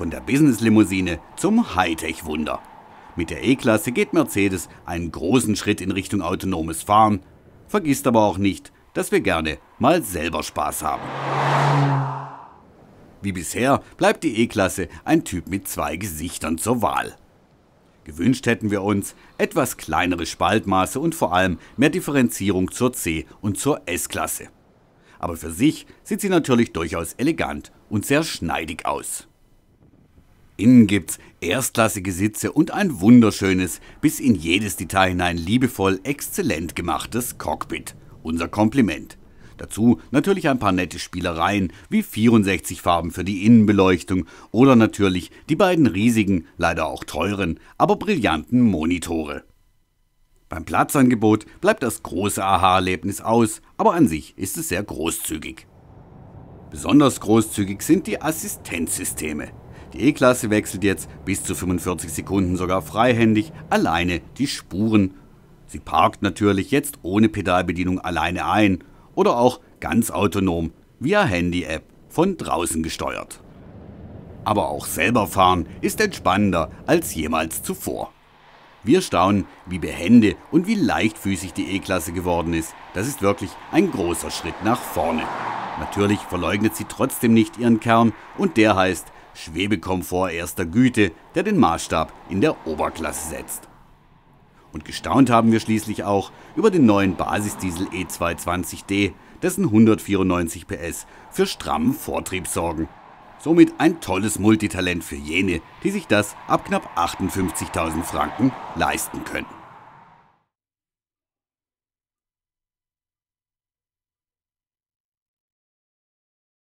Von der Business-Limousine zum Hightech-Wunder. Mit der E-Klasse geht Mercedes einen großen Schritt in Richtung autonomes Fahren, vergisst aber auch nicht, dass wir gerne mal selber Spaß haben. Wie bisher bleibt die E-Klasse ein Typ mit zwei Gesichtern zur Wahl. Gewünscht hätten wir uns etwas kleinere Spaltmaße und vor allem mehr Differenzierung zur C- und zur S-Klasse. Aber für sich sieht sie natürlich durchaus elegant und sehr schneidig aus. Innen gibt's erstklassige Sitze und ein wunderschönes, bis in jedes Detail hinein liebevoll exzellent gemachtes Cockpit. Unser Kompliment. Dazu natürlich ein paar nette Spielereien wie 64 Farben für die Innenbeleuchtung oder natürlich die beiden riesigen, leider auch teuren, aber brillanten Monitore. Beim Platzangebot bleibt das große Aha-Erlebnis aus, aber an sich ist es sehr großzügig. Besonders großzügig sind die Assistenzsysteme. Die E-Klasse wechselt jetzt bis zu 45 Sekunden sogar freihändig alleine die Spuren. Sie parkt natürlich jetzt ohne Pedalbedienung alleine ein oder auch ganz autonom via Handy-App von draußen gesteuert. Aber auch selber fahren ist entspannender als jemals zuvor. Wir staunen, wie behende und wie leichtfüßig die E-Klasse geworden ist. Das ist wirklich ein großer Schritt nach vorne. Natürlich verleugnet sie trotzdem nicht ihren Kern und der heißt Schwebekomfort erster Güte, der den Maßstab in der Oberklasse setzt. Und gestaunt haben wir schließlich auch über den neuen Basisdiesel E220D, dessen 194 PS für strammen Vortrieb sorgen. Somit ein tolles Multitalent für jene, die sich das ab knapp 58.000 Franken leisten können.